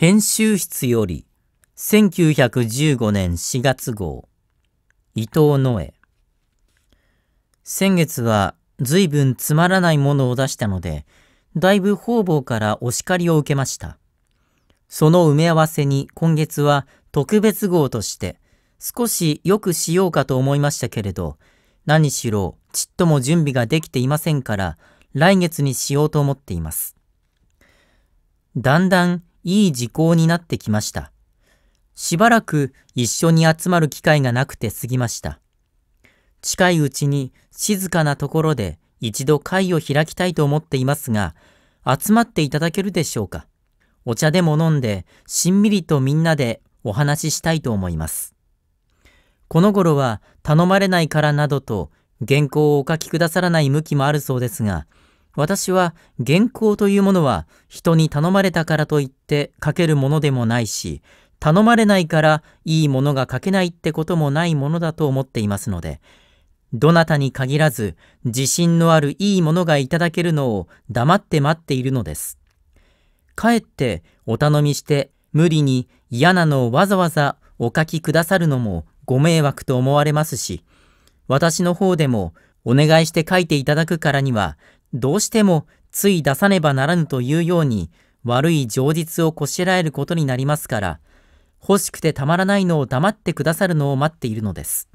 編集室より1915年4月号伊藤野江先月は随分つまらないものを出したのでだいぶ方々からお叱りを受けましたその埋め合わせに今月は特別号として少しよくしようかと思いましたけれど何しろちっとも準備ができていませんから来月にしようと思っていますだんだんいい時効になってきました。しばらく一緒に集まる機会がなくて過ぎました。近いうちに静かなところで一度会を開きたいと思っていますが、集まっていただけるでしょうか。お茶でも飲んで、しんみりとみんなでお話ししたいと思います。この頃は頼まれないからなどと原稿をお書きくださらない向きもあるそうですが、私は原稿というものは人に頼まれたからといって書けるものでもないし、頼まれないからいいものが書けないってこともないものだと思っていますので、どなたに限らず自信のあるいいものがいただけるのを黙って待っているのです。かえってお頼みして無理に嫌なのをわざわざお書きくださるのもご迷惑と思われますし、私の方でもお願いして書いていただくからにはどうしてもつい出さねばならぬというように悪い情実をこしらえることになりますから、欲しくてたまらないのを黙ってくださるのを待っているのです。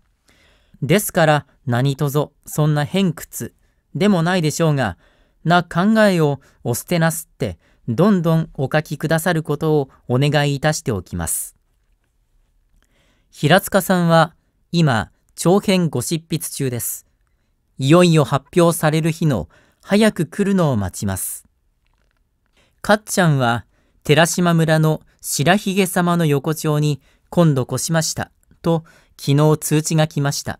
ですから何とぞそんな偏屈でもないでしょうが、な考えをお捨てなすってどんどんお書きくださることをお願いいたしておきます。平塚さんは今長編ご執筆中です。いよいよ発表される日の早く来るのを待ちます。かっちゃんは寺島村の白ひげ様の横丁に今度越しましたと昨日通知が来ました。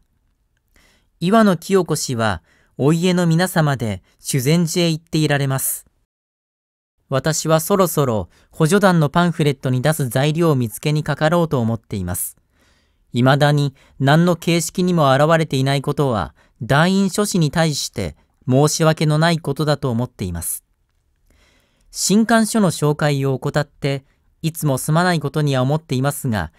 岩野清子氏はお家の皆様で修善寺へ行っていられます。私はそろそろ補助団のパンフレットに出す材料を見つけにかかろうと思っています。未だに何の形式にも現れていないことは、団員諸士に対して申し訳のないことだと思っています。新刊書の紹介を怠って、いつもすまないことには思っていますが、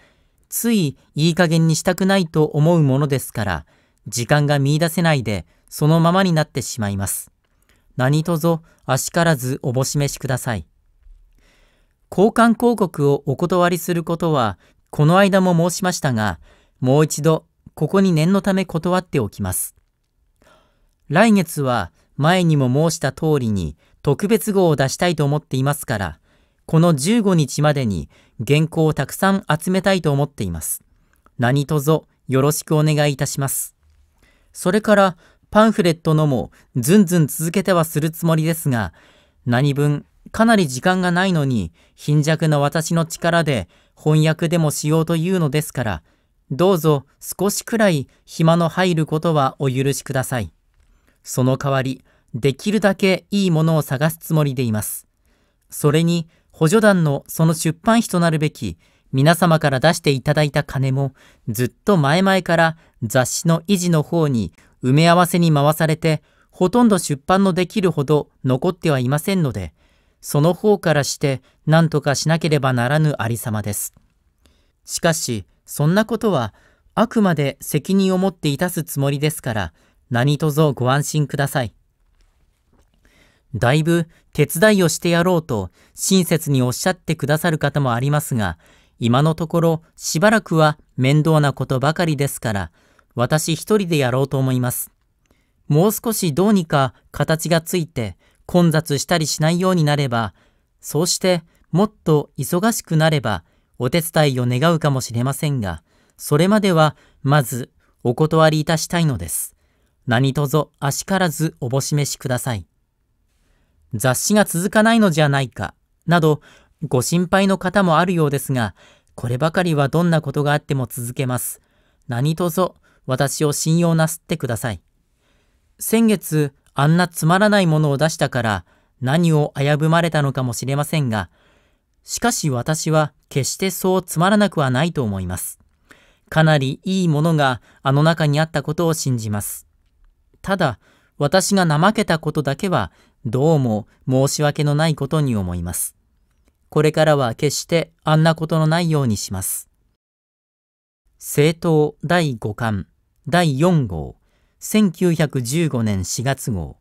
ついいい加減にしたくないと思うものですから、時間が見いだせないで、そのままになってしまいます。何卒、あしからずおぼしめしください。交換広告をお断りすることは、この間も申しましたが、もう一度、ここに念のため断っておきます。来月は前にも申した通りに特別号を出したいと思っていますから、この15日までに原稿をたくさん集めたいと思っています。何卒よろしくお願いいたします。それからパンフレットのもずんずん続けてはするつもりですが、何分かなり時間がないのに貧弱な私の力で翻訳でもしようというのですから、どうぞ少しくらい暇の入ることはお許しください。その代わり、できるだけいいものを探すつもりでいます。それに、補助団のその出版費となるべき、皆様から出していただいた金も、ずっと前々から雑誌の維持の方に埋め合わせに回されて、ほとんど出版のできるほど残ってはいませんので、その方からして何とかしなければならぬありさまです。しかし、そんなことは、あくまで責任を持っていたすつもりですから、何とぞご安心ください。だいぶ手伝いをしてやろうと親切におっしゃってくださる方もありますが、今のところしばらくは面倒なことばかりですから、私一人でやろうと思います。もう少しどうにか形がついて混雑したりしないようになれば、そうしてもっと忙しくなればお手伝いを願うかもしれませんが、それまではまずお断りいたしたいのです。何卒あ足からずおぼしめしください。雑誌が続かないのじゃないか、など、ご心配の方もあるようですが、こればかりはどんなことがあっても続けます。何卒私を信用なすってください。先月、あんなつまらないものを出したから、何を危ぶまれたのかもしれませんが、しかし私は決してそうつまらなくはないと思います。かなりいいものがあの中にあったことを信じます。ただ、私が怠けたことだけは、どうも申し訳のないことに思います。これからは決してあんなことのないようにします。政党第5巻第4号1915年4月号